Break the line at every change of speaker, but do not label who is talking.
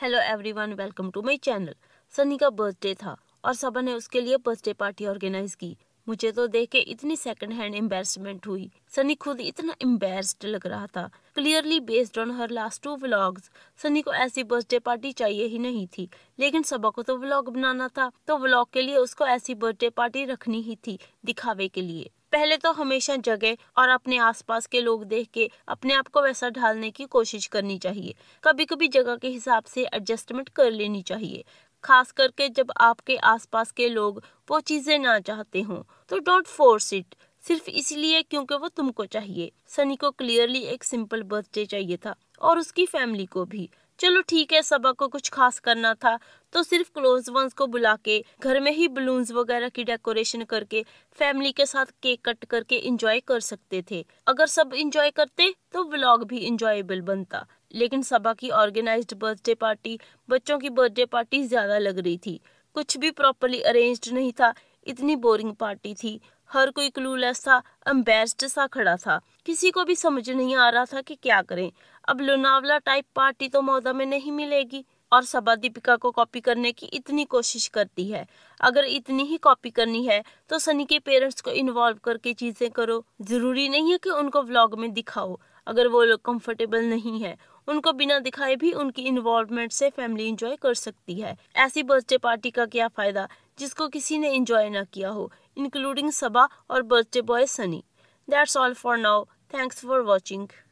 hello everyone welcome to my channel Sunny का birthday था और सबा ने उसके लिए बर्थडे पार्टी ऑर्गेनाइज की मुझे तो देख के इतनी सेकंड हैंड एम्बेसमेंट हुई सनी खुद इतना एम्बेस्ड लग रहा था clearly based on her last two vlogs Sunny को ऐसी बर्थडे पार्टी चाहिए ही नहीं थी लेकिन सबा को तो व्लॉग बनाना था तो व्लॉग के लिए उसको ऐसी बर्थडे पार्टी रखनी ही थी दिखावे के लिए पहले तो हमेशा जगह और अपने आसपास के लोग देख के अपने आप को वैसा ढालने की कोशिश करनी चाहिए कभी कभी जगह के हिसाब से एडजस्टमेंट कर लेनी चाहिए खास करके जब आपके आसपास के लोग वो चीज़ें ना चाहते हों तो डोंट फोर्स इट सिर्फ इसलिए क्योंकि वो तुमको चाहिए सनी को क्लियरली एक सिंपल बर्थडे चाहिए था और उसकी फैमिली को भी चलो ठीक है सबा को कुछ खास करना था तो सिर्फ क्लोज वंस को बुला के घर में ही बलून्स वगैरह की डेकोरेशन करके फैमिली के साथ केक कट करके एंजॉय कर सकते थे अगर सब एंजॉय करते तो व्लॉग भी इंजॉयबल बनता लेकिन सबा की ऑर्गेनाइज्ड बर्थडे पार्टी बच्चों की बर्थडे पार्टी ज्यादा लग रही थी कुछ भी प्रॉपरली अरेंज्ड नहीं था इतनी बोरिंग पार्टी थी हर कोई क्लूलेस था एम्बेस्ड सा खड़ा था किसी को भी समझ नहीं आ रहा था कि क्या करें अब लोनावला टाइप पार्टी तो मौदा में नहीं मिलेगी और सबा दीपिका को कॉपी करने की इतनी कोशिश करती है अगर इतनी ही कॉपी करनी है तो सनी के पेरेंट्स को इन्वॉल्व करके चीज़ें करो ज़रूरी नहीं है कि उनको व्लॉग में दिखाओ अगर वो लोग कंफर्टेबल नहीं है उनको बिना दिखाए भी उनकी इन्वॉल्वमेंट से फैमिली इंजॉय कर सकती है ऐसी बर्थडे पार्टी का क्या फ़ायदा जिसको किसी ने इंजॉय ना किया हो इंक्लूडिंग सबा और birthday boy Sunny that's all for now thanks for watching